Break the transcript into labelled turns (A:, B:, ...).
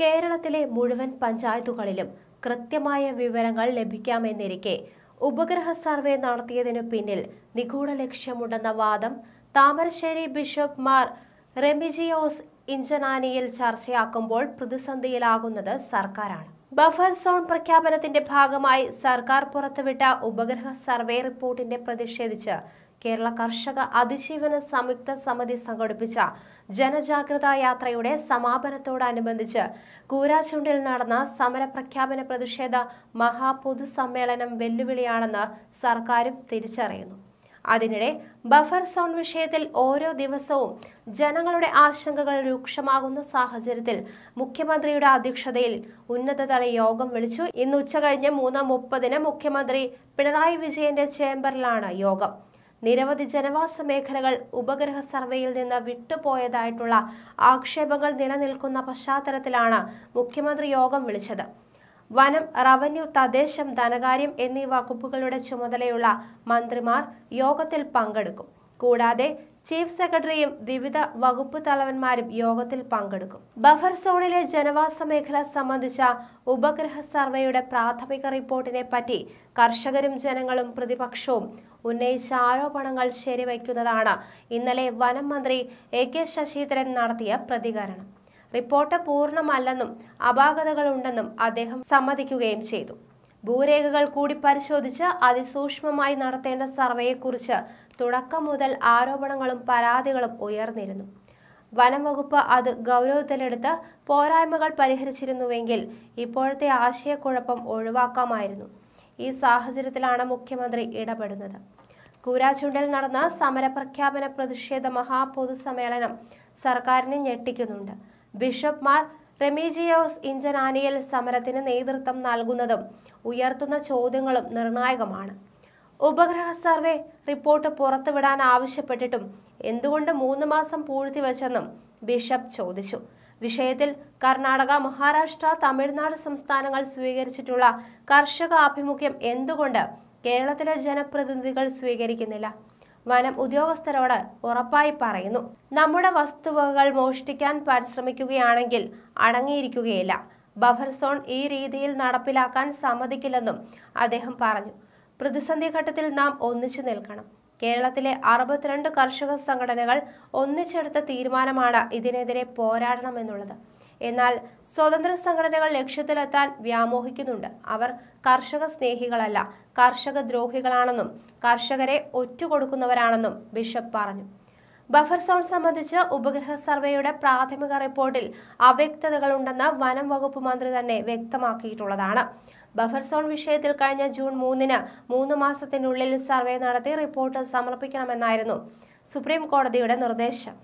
A: കേരളത്തിലെ മുഴുവൻ പഞ്ചായത്തുകളിലും കൃത്യമായ വിവരങ്ങൾ ലഭിക്കാമെന്നിരിക്കെ ഉപഗ്രഹ സർവേ നടത്തിയതിനു പിന്നിൽ നിഗൂഢ ലക്ഷ്യമുണ്ടെന്ന വാദം താമരശ്ശേരി ബിഷപ്പ് മാർ റെമിജിയോസ് ഇഞ്ചനാനിയിൽ ചർച്ചയാക്കുമ്പോൾ പ്രതിസന്ധിയിലാകുന്നത് സർക്കാരാണ് ബഫർ സോൺ പ്രഖ്യാപനത്തിന്റെ ഭാഗമായി സർക്കാർ പുറത്തുവിട്ട ഉപഗ്രഹ സർവേ റിപ്പോർട്ടിന്റെ പ്രതിഷേധിച്ച് കേരള കർഷക അതിജീവന സംയുക്ത സമിതി സംഘടിപ്പിച്ച ജനജാഗ്രതാ യാത്രയുടെ സമാപനത്തോടനുബന്ധിച്ച് കൂരാച്ചുണ്ടിൽ നടന്ന സമര പ്രഖ്യാപന പ്രതിഷേധ മഹാപൊതുസമ്മേളനം വെല്ലുവിളിയാണെന്ന് സർക്കാരും തിരിച്ചറിയുന്നു അതിനിടെ ബഫർ സോൺ വിഷയത്തിൽ ഓരോ ദിവസവും ജനങ്ങളുടെ ആശങ്കകൾ രൂക്ഷമാകുന്ന സാഹചര്യത്തിൽ മുഖ്യമന്ത്രിയുടെ അധ്യക്ഷതയിൽ ഉന്നതതല യോഗം വിളിച്ചു ഇന്ന് ഉച്ചകഴിഞ്ഞ് മൂന്ന് മുപ്പതിന് മുഖ്യമന്ത്രി പിണറായി വിജയന്റെ ചേംബറിലാണ് യോഗം നിരവധി ജനവാസ മേഖലകൾ ഉപഗ്രഹ സർവേയിൽ നിന്ന് വിട്ടുപോയതായിട്ടുള്ള ആക്ഷേപങ്ങൾ നിലനിൽക്കുന്ന പശ്ചാത്തലത്തിലാണ് മുഖ്യമന്ത്രി യോഗം വിളിച്ചത് വനം റവന്യൂ തദ്ദേശം ധനകാര്യം എന്നീ വകുപ്പുകളുടെ ചുമതലയുള്ള മന്ത്രിമാർ യോഗത്തിൽ പങ്കെടുക്കും കൂടാതെ ചീഫ് സെക്രട്ടറിയും വിവിധ വകുപ്പ് തലവന്മാരും യോഗത്തിൽ പങ്കെടുക്കും ബഫർ സോണിലെ ജനവാസ മേഖല സംബന്ധിച്ച ഉപഗ്രഹ സർവേയുടെ പ്രാഥമിക റിപ്പോർട്ടിനെ പറ്റി കർഷകരും ജനങ്ങളും പ്രതിപക്ഷവും ഉന്നയിച്ച ആരോപണങ്ങൾ ശരിവയ്ക്കുന്നതാണ് ഇന്നലെ വനം മന്ത്രി എ കെ ശശീന്ദ്രൻ നടത്തിയ പ്രതികരണം റിപ്പോർട്ട് പൂർണ്ണമല്ലെന്നും അപാകതകളുണ്ടെന്നും അദ്ദേഹം സമ്മതിക്കുകയും ചെയ്തു ഭൂരേഖകൾ കൂടി പരിശോധിച്ച് അതിസൂക്ഷ്മമായി നടത്തേണ്ട സർവേയെക്കുറിച്ച് തുടക്കം മുതൽ ആരോപണങ്ങളും പരാതികളും ഉയർന്നിരുന്നു വനം വകുപ്പ് അത് ഗൗരവത്തിലെടുത്ത് പോരായ്മകൾ പരിഹരിച്ചിരുന്നുവെങ്കിൽ ഇപ്പോഴത്തെ ആശയക്കുഴപ്പം ഒഴിവാക്കാമായിരുന്നു ഈ സാഹചര്യത്തിലാണ് മുഖ്യമന്ത്രി ഇടപെടുന്നത് കൂരാച്ചുണ്ടിൽ നടന്ന സമരപ്രഖ്യാപന പ്രതിഷേധ മഹാപൊതുസമ്മേളനം സർക്കാരിനെ ഞെട്ടിക്കുന്നുണ്ട് ബിഷപ്പ്മാർ റെമീജിയോസ് ഇഞ്ചനാനിയൽ സമരത്തിന് നേതൃത്വം നൽകുന്നതും ഉയർത്തുന്ന ചോദ്യങ്ങളും നിർണായകമാണ് ഉപഗ്രഹ സർവേ റിപ്പോർട്ട് പുറത്തുവിടാൻ ആവശ്യപ്പെട്ടിട്ടും എന്തുകൊണ്ട് മൂന്ന് മാസം പൂഴ്ത്തിവെച്ചെന്നും ബിഷപ്പ് ചോദിച്ചു വിഷയത്തിൽ കർണാടക മഹാരാഷ്ട്ര തമിഴ്നാട് സംസ്ഥാനങ്ങൾ സ്വീകരിച്ചിട്ടുള്ള കർഷക ആഭിമുഖ്യം എന്തുകൊണ്ട് കേരളത്തിലെ ജനപ്രതിനിധികൾ സ്വീകരിക്കുന്നില്ല വനം ഉദ്യോഗസ്ഥരോട് ഉറപ്പായി പറയുന്നു നമ്മുടെ വസ്തുവകകൾ മോഷ്ടിക്കാൻ പരിശ്രമിക്കുകയാണെങ്കിൽ അടങ്ങിയിരിക്കുകയില്ല ബഫർ സോൺ ഈ രീതിയിൽ നടപ്പിലാക്കാൻ സമ്മതിക്കില്ലെന്നും അദ്ദേഹം പറഞ്ഞു പ്രതിസന്ധി ഘട്ടത്തിൽ നാം ഒന്നിച്ചു നിൽക്കണം കേരളത്തിലെ അറുപത്തിരണ്ട് കർഷക സംഘടനകൾ ഒന്നിച്ചെടുത്ത തീരുമാനമാണ് ഇതിനെതിരെ പോരാടണമെന്നുള്ളത് എന്നാൽ സ്വതന്ത്ര സംഘടനകൾ ലക്ഷ്യത്തിലെത്താൻ വ്യാമോഹിക്കുന്നുണ്ട് അവർ കർഷക സ്നേഹികളല്ല കർഷക ദ്രോഹികളാണെന്നും കർഷകരെ ഒറ്റുകൊടുക്കുന്നവരാണെന്നും ബിഷപ്പ് പറഞ്ഞു ബഫർ സോൺ സംബന്ധിച്ച് ഉപഗ്രഹ സർവേയുടെ പ്രാഥമിക റിപ്പോർട്ടിൽ അവ്യക്തതകളുണ്ടെന്ന് വനം വകുപ്പ് മന്ത്രി തന്നെ വ്യക്തമാക്കിയിട്ടുള്ളതാണ് ബഫർ സോൺ വിഷയത്തിൽ കഴിഞ്ഞ ജൂൺ മൂന്നിന് മൂന്ന് മാസത്തിനുള്ളിൽ സർവേ നടത്തി റിപ്പോർട്ട് സമർപ്പിക്കണമെന്നായിരുന്നു സുപ്രീം കോടതിയുടെ നിർദ്ദേശം